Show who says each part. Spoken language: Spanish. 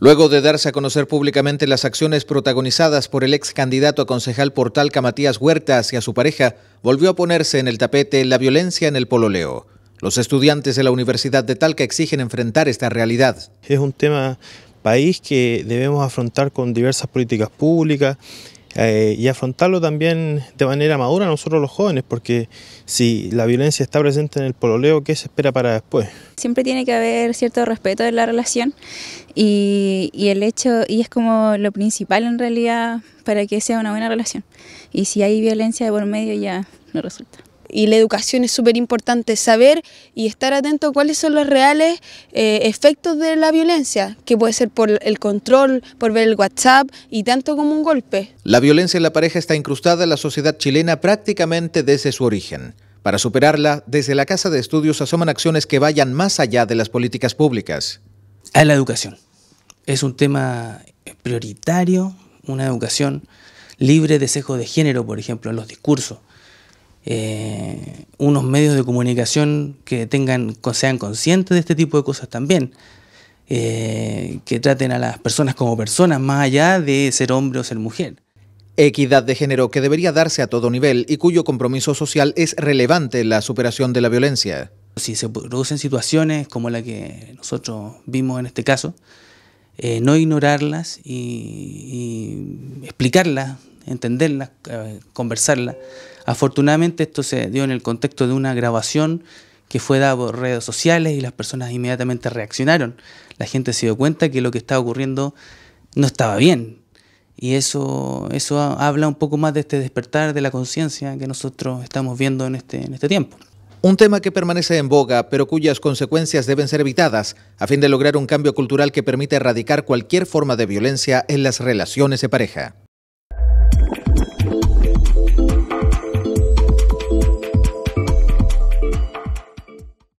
Speaker 1: Luego de darse a conocer públicamente las acciones protagonizadas por el ex candidato a concejal Talca, Matías Huerta hacia su pareja, volvió a ponerse en el tapete la violencia en el pololeo. Los estudiantes de la Universidad de Talca exigen enfrentar
Speaker 2: esta realidad. Es un tema país que debemos afrontar con diversas políticas públicas eh, y afrontarlo también de manera madura nosotros los jóvenes, porque si la violencia está presente en el pololeo, ¿qué se espera para después?
Speaker 3: Siempre tiene que haber cierto respeto de la relación y el hecho, y es como lo principal en realidad para que sea una buena relación. Y si hay violencia de por medio ya no resulta y la educación es súper importante, saber y estar atento a cuáles son los reales eh, efectos de la violencia, que puede ser por el control, por ver el WhatsApp y tanto como un golpe.
Speaker 1: La violencia en la pareja está incrustada en la sociedad chilena prácticamente desde su origen. Para superarla, desde la Casa de Estudios asoman acciones que vayan más allá de las políticas
Speaker 4: públicas. A la educación. Es un tema prioritario, una educación libre de sesgo de género, por ejemplo, en los discursos. Eh, unos medios de comunicación que tengan, sean conscientes de este tipo de cosas también. Eh, que traten a las personas como personas, más allá de ser hombre
Speaker 1: o ser mujer. Equidad de género que debería darse a todo nivel y cuyo compromiso social es
Speaker 4: relevante en la superación de la violencia. Si se producen situaciones como la que nosotros vimos en este caso, eh, no ignorarlas y explicarlas ...entenderla, eh, conversarla... Afortunadamente esto se dio en el contexto de una grabación que fue dada por redes sociales y las personas inmediatamente reaccionaron. La gente se dio cuenta que lo que estaba ocurriendo no estaba bien. Y eso, eso habla un poco más de este despertar de la conciencia que nosotros estamos viendo en
Speaker 1: este, en este tiempo. Un tema que permanece en boga, pero cuyas consecuencias deben ser evitadas, a fin de lograr un cambio cultural que permita erradicar cualquier forma de violencia en las relaciones de pareja.